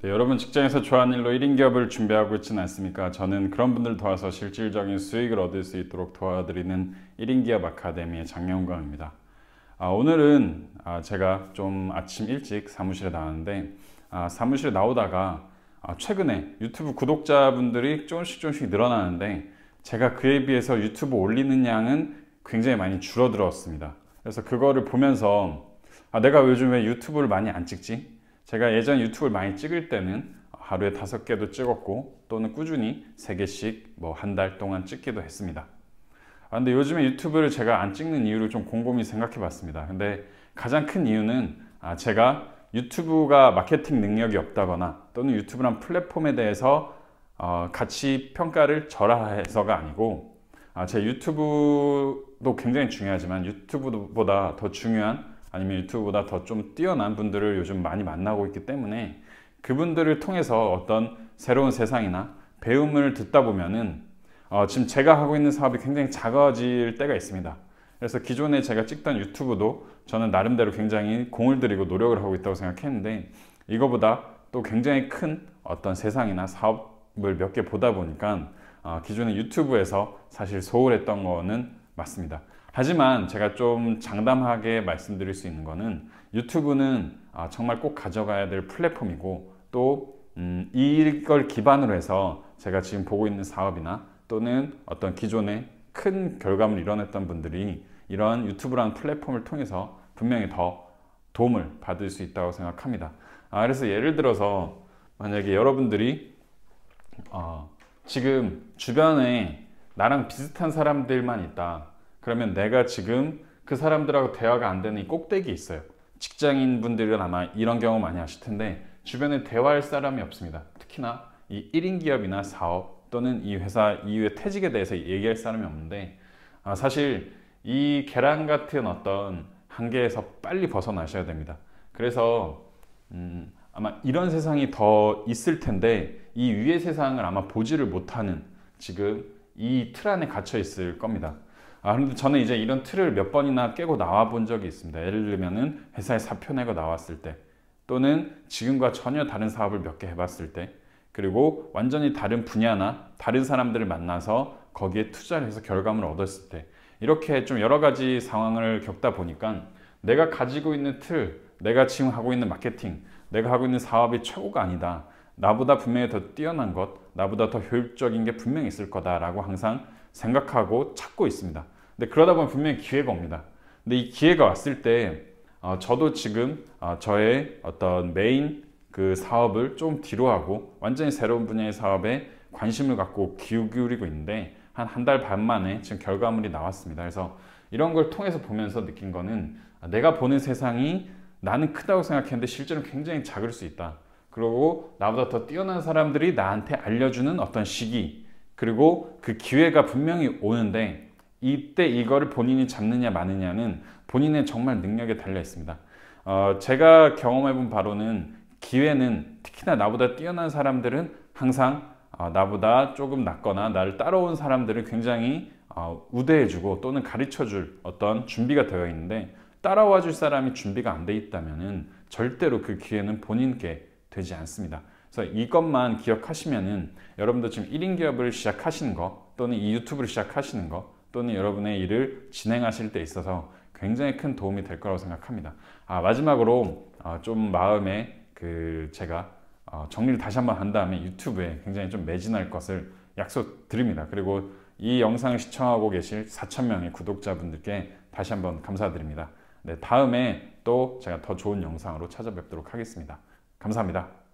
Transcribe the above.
네, 여러분 직장에서 좋아하는 일로 1인 기업을 준비하고 있지는 않습니까? 저는 그런 분들 도와서 실질적인 수익을 얻을 수 있도록 도와드리는 1인 기업 아카데미의 장영광입니다. 아, 오늘은 아, 제가 좀 아침 일찍 사무실에 나왔는데 아, 사무실에 나오다가 아, 최근에 유튜브 구독자분들이 조금씩 조금씩 늘어나는데 제가 그에 비해서 유튜브 올리는 양은 굉장히 많이 줄어들었습니다. 그래서 그거를 보면서 아, 내가 요즘에 유튜브를 많이 안 찍지? 제가 예전 유튜브를 많이 찍을 때는 하루에 다섯 개도 찍었고 또는 꾸준히 세 개씩 뭐 한 달 동안 찍기도 했습니다. 아, 근데 요즘에 유튜브를 제가 안 찍는 이유를 좀 곰곰이 생각해 봤습니다. 근데 가장 큰 이유는 아, 제가 유튜브가 마케팅 능력이 없다거나 또는 유튜브란 플랫폼에 대해서 어, 같이 평가를 절하해서가 아니고 아, 제 유튜브도 굉장히 중요하지만 유튜브보다 더 중요한 아니면 유튜브보다 더 좀 뛰어난 분들을 요즘 많이 만나고 있기 때문에 그분들을 통해서 어떤 새로운 세상이나 배움을 듣다 보면은 어 지금 제가 하고 있는 사업이 굉장히 작아질 때가 있습니다. 그래서 기존에 제가 찍던 유튜브도 저는 나름대로 굉장히 공을 들이고 노력을 하고 있다고 생각했는데 이거보다 또 굉장히 큰 어떤 세상이나 사업을 몇 개 보다 보니까 어 기존의 유튜브에서 사실 소홀했던 거는 맞습니다. 하지만 제가 좀 장담하게 말씀드릴 수 있는 거는 유튜브는 아, 정말 꼭 가져가야 될 플랫폼이고 또 음, 이걸 기반으로 해서 제가 지금 보고 있는 사업이나 또는 어떤 기존의 큰 결과물 이뤄냈던 분들이 이런 유튜브라는 플랫폼을 통해서 분명히 더 도움을 받을 수 있다고 생각합니다. 아, 그래서 예를 들어서 만약에 여러분들이 어, 지금 주변에 나랑 비슷한 사람들만 있다. 그러면 내가 지금 그 사람들하고 대화가 안 되는 이 꼭대기 있어요. 직장인 분들은 아마 이런 경험 많이 하실 텐데 주변에 대화할 사람이 없습니다. 특히나 이 1인 기업이나 사업 또는 이 회사 이후에 퇴직에 대해서 얘기할 사람이 없는데 아, 사실 이 계란 같은 어떤 한계에서 빨리 벗어나셔야 됩니다. 그래서 음, 아마 이런 세상이 더 있을 텐데 이 위의 세상을 아마 보지를 못하는 지금 이 틀 안에 갇혀 있을 겁니다. 아, 근데 저는 이제 이런 틀을 몇 번이나 깨고 나와 본 적이 있습니다. 예를 들면은 회사에 사표 내고 나왔을 때 또는 지금과 전혀 다른 사업을 몇 개 해봤을 때 그리고 완전히 다른 분야나 다른 사람들을 만나서 거기에 투자를 해서 결과물을 얻었을 때 이렇게 좀 여러 가지 상황을 겪다 보니까 내가 가지고 있는 틀, 내가 지금 하고 있는 마케팅, 내가 하고 있는 사업이 최고가 아니다. 나보다 분명히 더 뛰어난 것, 나보다 더 효율적인 게 분명히 있을 거다라고 항상 생각하고 찾고 있습니다. 근데 그러다 보면 분명히 기회가 옵니다. 근데 이 기회가 왔을 때 어, 저도 지금 어, 저의 어떤 메인 그 사업을 좀 뒤로 하고 완전히 새로운 분야의 사업에 관심을 갖고 기울이고 있는데 한 한 달 반 만에 지금 결과물이 나왔습니다. 그래서 이런 걸 통해서 보면서 느낀 거는 내가 보는 세상이 나는 크다고 생각했는데 실제로 굉장히 작을 수 있다. 그리고 나보다 더 뛰어난 사람들이 나한테 알려주는 어떤 시기 그리고 그 기회가 분명히 오는데 이때 이거를 본인이 잡느냐 마느냐는 본인의 정말 능력에 달려 있습니다. 어, 제가 경험해 본 바로는 기회는 특히나 나보다 뛰어난 사람들은 항상 어, 나보다 조금 낫거나 나를 따라온 사람들을 굉장히 어, 우대해주고 또는 가르쳐줄 어떤 준비가 되어 있는데 따라와 줄 사람이 준비가 안 돼 있다면 절대로 그 기회는 본인께 되지 않습니다. 그래서 이것만 기억하시면은 여러분도 지금 1인 기업을 시작하시는 거 또는 이 유튜브를 시작하시는 거 또는 여러분의 일을 진행하실 때 있어서 굉장히 큰 도움이 될 거라고 생각합니다. 아, 마지막으로 어, 좀 마음에 그 제가 어, 정리를 다시 한번 한 다음에 유튜브에 굉장히 좀 매진할 것을 약속드립니다. 그리고 이 영상을 시청하고 계실 4 0명의 구독자분들께 다시 한번 감사드립니다. 네, 다음에 또 제가 더 좋은 영상으로 찾아뵙도록 하겠습니다. 감사합니다.